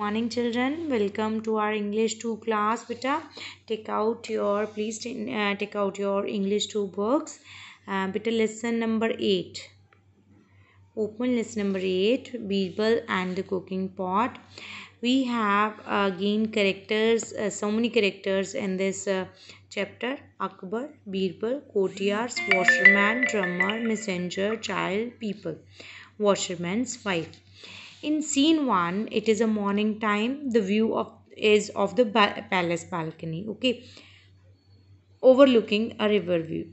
morning children welcome to our english 2 class beta take out your please uh, take out your english 2 books uh, beta lesson number 8 open lesson number 8 Birbal and the cooking pot we have again characters uh, so many characters in this uh, chapter akbar birbal courtiers washerman drummer messenger child people washerman's wife in scene 1, it is a morning time. The view of is of the ba palace balcony, okay, overlooking a river view.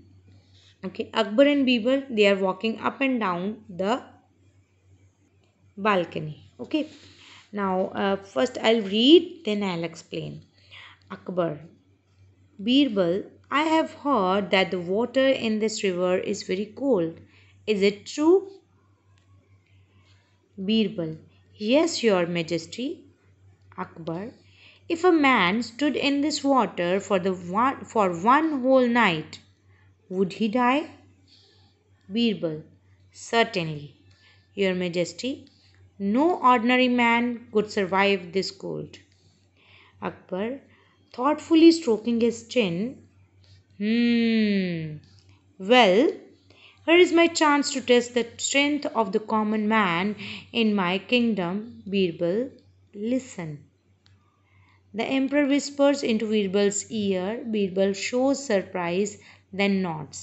Okay, Akbar and Bibar, they are walking up and down the balcony, okay. Now, uh, first I'll read, then I'll explain. Akbar, Birbal, I have heard that the water in this river is very cold. Is it true? Birbal Yes, your majesty. Akbar If a man stood in this water for, the one, for one whole night, would he die? Birbal Certainly. Your Majesty, no ordinary man could survive this cold. Akbar, thoughtfully stroking his chin, Hmm. Well, here is my chance to test the strength of the common man in my kingdom. Birbal, listen. The emperor whispers into Birbal's ear. Birbal shows surprise, then nods.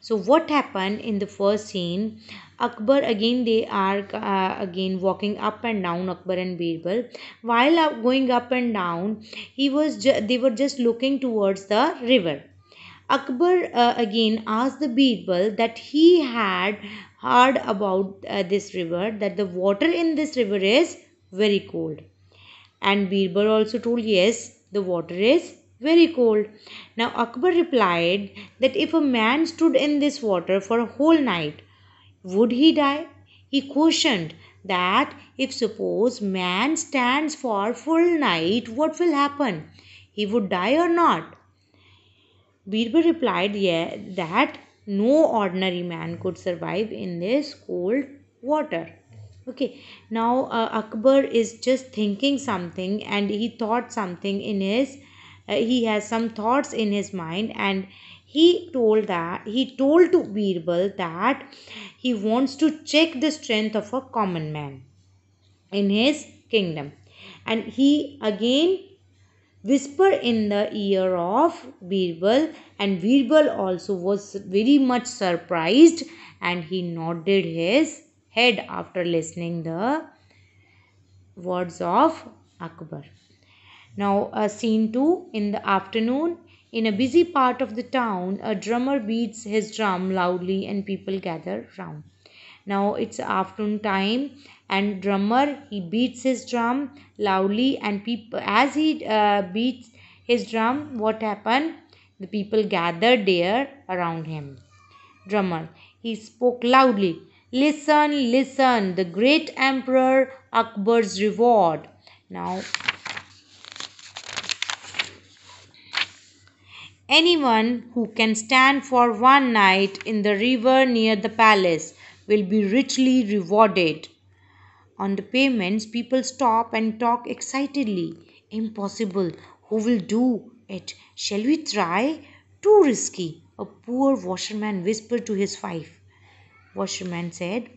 So what happened in the first scene? Akbar again they are uh, again walking up and down Akbar and Birbal while going up and down he was they were just looking towards the river Akbar uh, again asked the Birbal that he had heard about uh, this river, that the water in this river is very cold. And Birbal also told, yes, the water is very cold. Now Akbar replied that if a man stood in this water for a whole night, would he die? He questioned that if suppose man stands for full night, what will happen? He would die or not? Birbal replied yeah, that no ordinary man could survive in this cold water. Okay, now uh, Akbar is just thinking something and he thought something in his, uh, he has some thoughts in his mind and he told that he told to Birbal that he wants to check the strength of a common man in his kingdom and he again whisper in the ear of Birbal and Birbal also was very much surprised and he nodded his head after listening the words of Akbar. Now a scene 2 in the afternoon in a busy part of the town a drummer beats his drum loudly and people gather round now it's afternoon time and drummer he beats his drum loudly and people as he uh, beats his drum what happened the people gathered there around him drummer he spoke loudly listen listen the great emperor akbar's reward now anyone who can stand for one night in the river near the palace will be richly rewarded. On the payments, people stop and talk excitedly. Impossible. Who will do it? Shall we try? Too risky. A poor washerman whispered to his wife. Washerman said,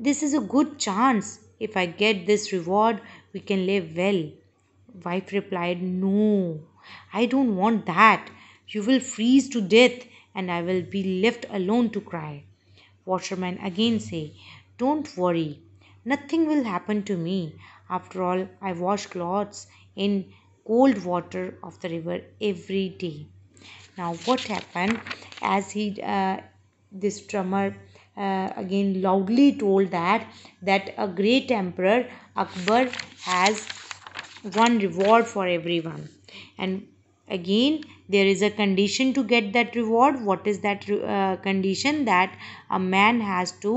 This is a good chance. If I get this reward, we can live well. Wife replied, No, I don't want that. You will freeze to death, and I will be left alone to cry. Waterman again say, Don't worry, nothing will happen to me. After all, I wash clothes in cold water of the river every day. Now, what happened as he uh, this drummer uh, again loudly told that that a great emperor Akbar has one reward for everyone, and again there is a condition to get that reward what is that uh, condition that a man has to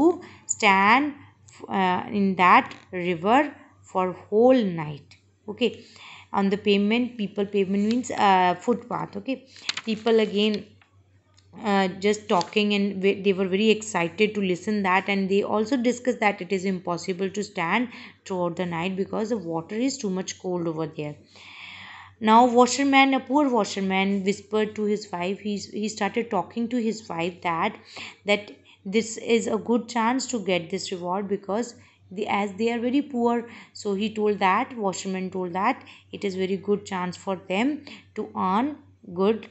stand uh, in that river for whole night okay on the pavement people pavement means uh, footpath okay people again uh, just talking and they were very excited to listen that and they also discussed that it is impossible to stand throughout the night because the water is too much cold over there now, washerman, a poor washerman, whispered to his wife. He, he started talking to his wife that that this is a good chance to get this reward because the as they are very poor. So he told that washerman told that it is very good chance for them to earn good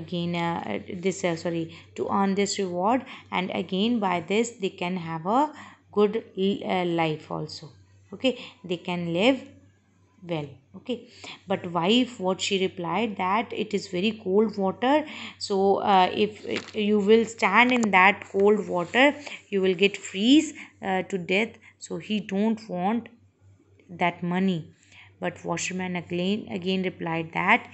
again uh, this uh, sorry to earn this reward and again by this they can have a good uh, life also okay they can live well okay but wife what she replied that it is very cold water so uh, if you will stand in that cold water you will get freeze uh, to death so he don't want that money but washerman again again replied that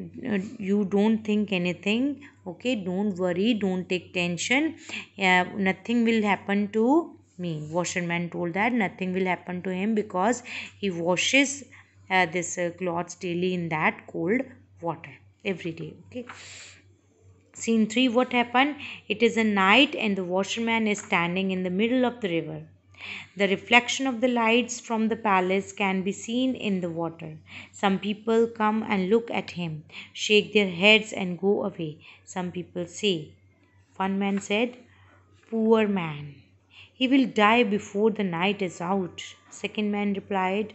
uh, you don't think anything okay don't worry don't take tension uh, nothing will happen to me. Washerman told that nothing will happen to him because he washes uh, this uh, clothes daily in that cold water every day. Okay. Scene 3 What happened? It is a night and the washerman is standing in the middle of the river. The reflection of the lights from the palace can be seen in the water. Some people come and look at him, shake their heads, and go away. Some people say, One man said, Poor man. He will die before the night is out. Second man replied,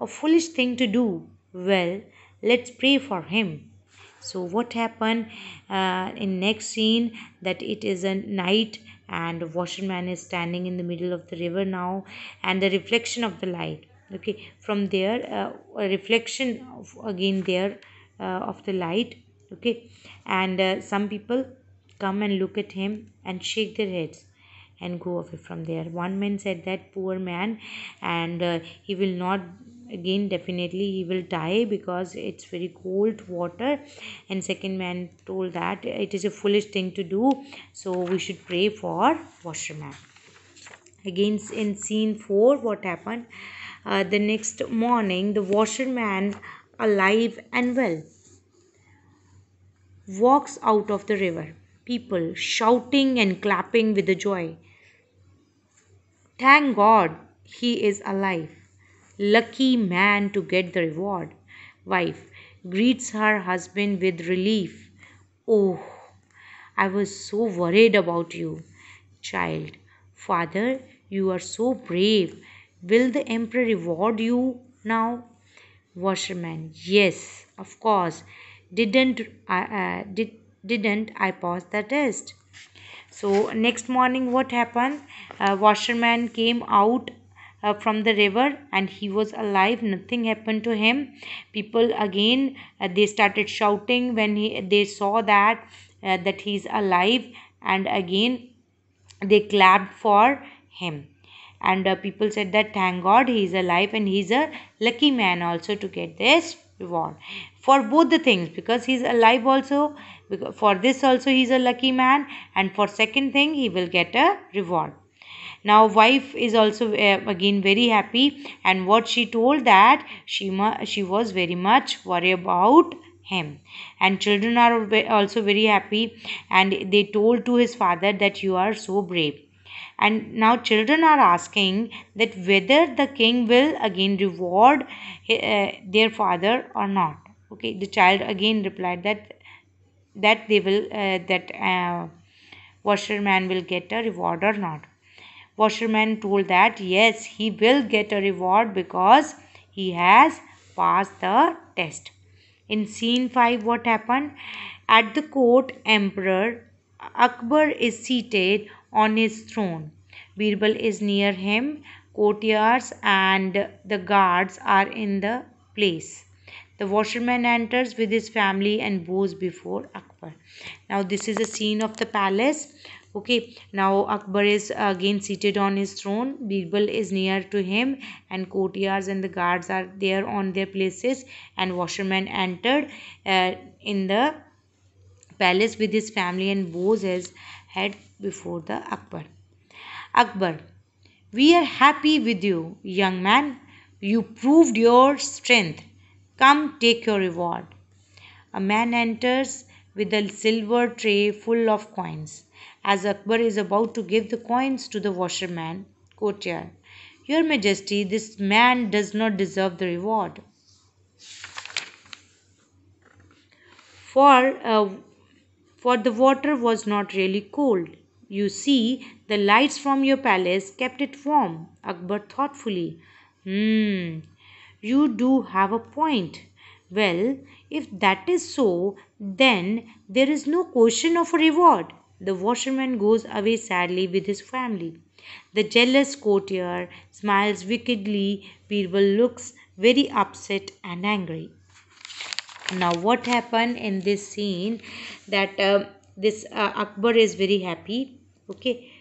A foolish thing to do. Well, let's pray for him. So, what happened uh, in next scene that it is a night and washerman is standing in the middle of the river now and the reflection of the light okay from there uh, a reflection of, again there uh, of the light okay and uh, some people come and look at him and shake their heads and go away from there. One man said that poor man, and uh, he will not again definitely he will die because it's very cold water and second man told that it is a foolish thing to do so we should pray for washerman again in scene 4 what happened uh, the next morning the washerman alive and well walks out of the river people shouting and clapping with joy. Thank God he is alive. Lucky man to get the reward. Wife greets her husband with relief. Oh, I was so worried about you. Child, father, you are so brave. Will the emperor reward you now? Washerman, yes, of course. Didn't I? Uh, uh, did didn't i pass the test so next morning what happened A washerman came out uh, from the river and he was alive nothing happened to him people again uh, they started shouting when he, they saw that uh, that he's alive and again they clapped for him and uh, people said that thank god he is alive and he's a lucky man also to get this reward for both the things because he's alive also for this also he's a lucky man and for second thing he will get a reward now wife is also uh, again very happy and what she told that she she was very much worried about him and children are also very happy and they told to his father that you are so brave and now children are asking that whether the king will again reward uh, their father or not okay the child again replied that that they will uh, that uh, washerman will get a reward or not washerman told that yes he will get a reward because he has passed the test in scene 5 what happened at the court emperor akbar is seated on his throne. Birbal is near him, courtiers and the guards are in the place. The washerman enters with his family and bows before Akbar. Now, this is a scene of the palace. Okay, now Akbar is again seated on his throne. Birbal is near to him, and courtiers and the guards are there on their places. And washerman entered uh, in the palace with his family and bows his head before the Akbar. Akbar, we are happy with you, young man. You proved your strength. Come take your reward. A man enters with a silver tray full of coins. As Akbar is about to give the coins to the washerman, courtier, Your Majesty, this man does not deserve the reward. For, uh, for the water was not really cold. You see, the lights from your palace kept it warm, Akbar thoughtfully. Hmm, you do have a point. Well, if that is so, then there is no question of a reward. The washerman goes away sadly with his family. The jealous courtier smiles wickedly. Birbal looks very upset and angry. Now, what happened in this scene that uh, this uh, akbar is very happy okay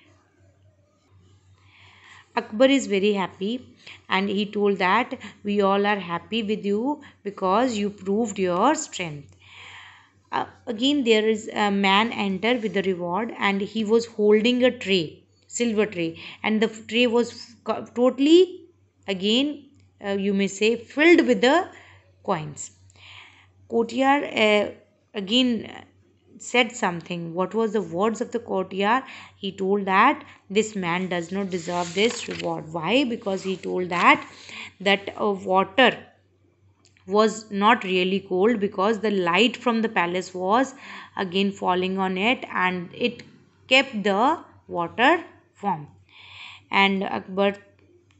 Akbar is very happy and he told that we all are happy with you because you proved your strength. Uh, again there is a man enter with a reward and he was holding a tray, silver tray and the tray was totally again uh, you may say filled with the coins. Courtier uh, again said something. What was the words of the courtier? He told that this man does not deserve this reward. Why? Because he told that that uh, water was not really cold because the light from the palace was again falling on it and it kept the water warm. And Akbar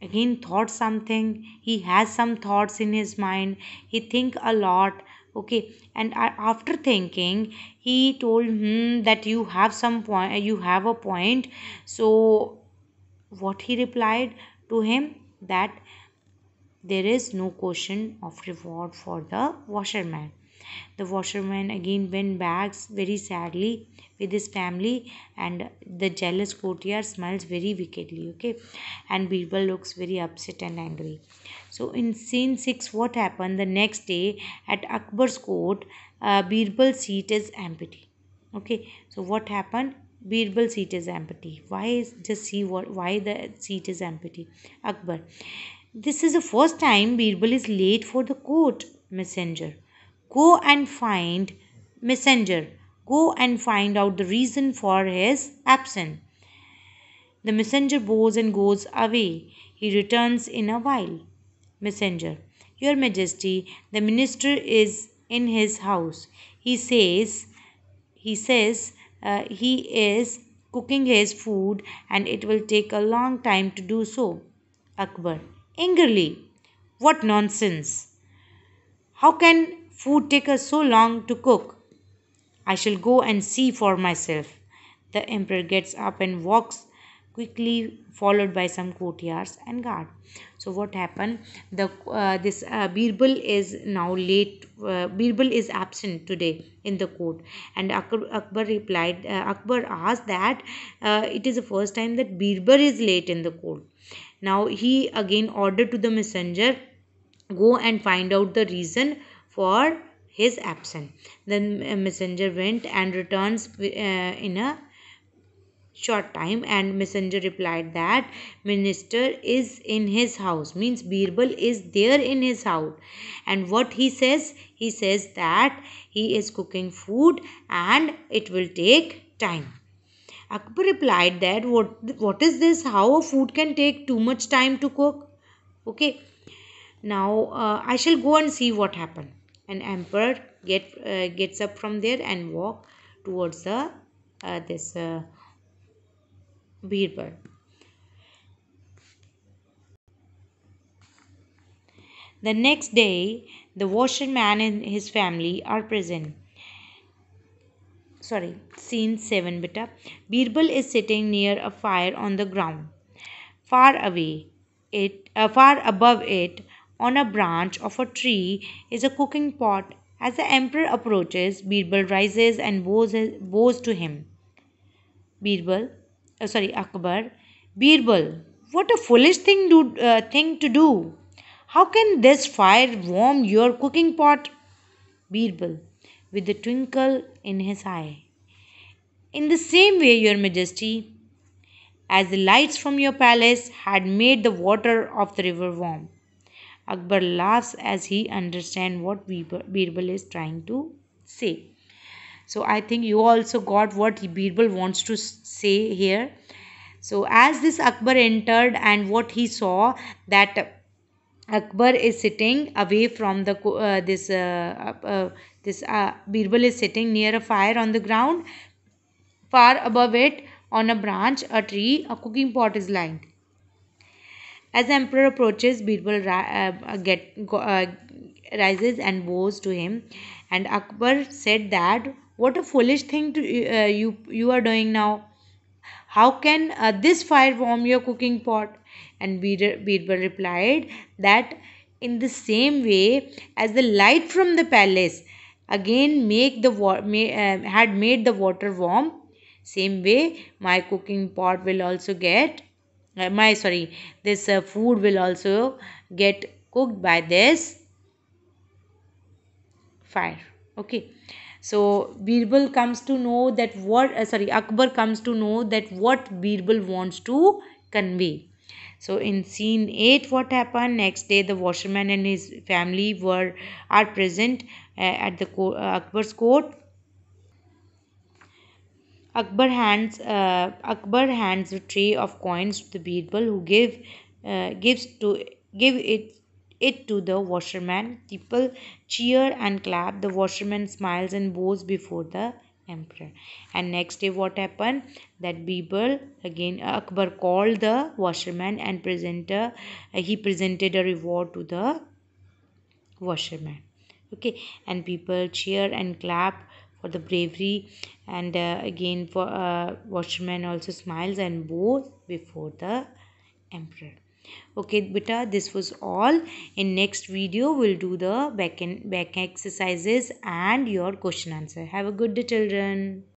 again thought something he has some thoughts in his mind he think a lot okay and after thinking he told him that you have some point you have a point so what he replied to him that there is no question of reward for the washerman the washerman again went back very sadly with his family, and the jealous courtier smiles very wickedly. Okay, and Birbal looks very upset and angry. So, in scene 6, what happened the next day at Akbar's court? Uh, Birbal's seat is empty. Okay, so what happened? Birbal seat is empty. Why is just see what why the seat is empty? Akbar. This is the first time Birbal is late for the court messenger. Go and find messenger. Go and find out the reason for his absence. The messenger bows and goes away. He returns in a while. Messenger. Your Majesty, the minister is in his house. He says, he says, uh, he is cooking his food and it will take a long time to do so. Akbar. Angrily. What nonsense! How can food us so long to cook? I shall go and see for myself. The emperor gets up and walks quickly followed by some courtiers and guard so what happened the uh, this uh, birbal is now late uh, birbal is absent today in the court and akbar, akbar replied uh, akbar asked that uh, it is the first time that birbal is late in the court now he again ordered to the messenger go and find out the reason for his absence. Then a messenger went and returns uh, in a short time and messenger replied that minister is in his house means birbal is there in his house and what he says he says that he is cooking food and it will take time akbar replied that what what is this how a food can take too much time to cook okay now uh, i shall go and see what happened and emperor get uh, gets up from there and walk towards the uh, this uh, Birbal. The next day, the washerman and his family are present. Sorry, scene 7 beta. Birbal is sitting near a fire on the ground. Far away, it uh, far above it, on a branch of a tree is a cooking pot. As the emperor approaches, Birbal rises and bows, bows to him. Birbal, uh, sorry, Akbar, Birbal, what a foolish thing, do, uh, thing to do. How can this fire warm your cooking pot? Birbal, with a twinkle in his eye. In the same way, Your Majesty, as the lights from your palace had made the water of the river warm, Akbar laughs as he understands what Birbal is trying to say. So I think you also got what Birbal wants to say here. So as this Akbar entered and what he saw that Akbar is sitting away from the uh, this uh, uh, this uh, Birbal is sitting near a fire on the ground. Far above it, on a branch, a tree, a cooking pot is lying. As the emperor approaches, Birbal uh, uh, get, uh, rises and bows to him. And Akbar said that, what a foolish thing to, uh, you, you are doing now. How can uh, this fire warm your cooking pot? And Bir- Birbal replied that in the same way as the light from the palace again make the wa- may, uh, had made the water warm, same way my cooking pot will also get uh, my sorry this uh, food will also get cooked by this fire okay so birbal comes to know that what uh, sorry akbar comes to know that what birbal wants to convey so in scene 8 what happened next day the washerman and his family were are present uh, at the uh, Akbar's court Akbar hands uh, Akbar hands a tray of coins to the Birbal, who gave uh, gives to give it it to the washerman. People cheer and clap. The washerman smiles and bows before the emperor. And next day, what happened? That Birbal again Akbar called the washerman and presenter. Uh, he presented a reward to the washerman. Okay, and people cheer and clap for the bravery and uh, again for uh, watchman also smiles and bows before the emperor okay beta this was all in next video we'll do the back and back exercises and your question answer have a good day children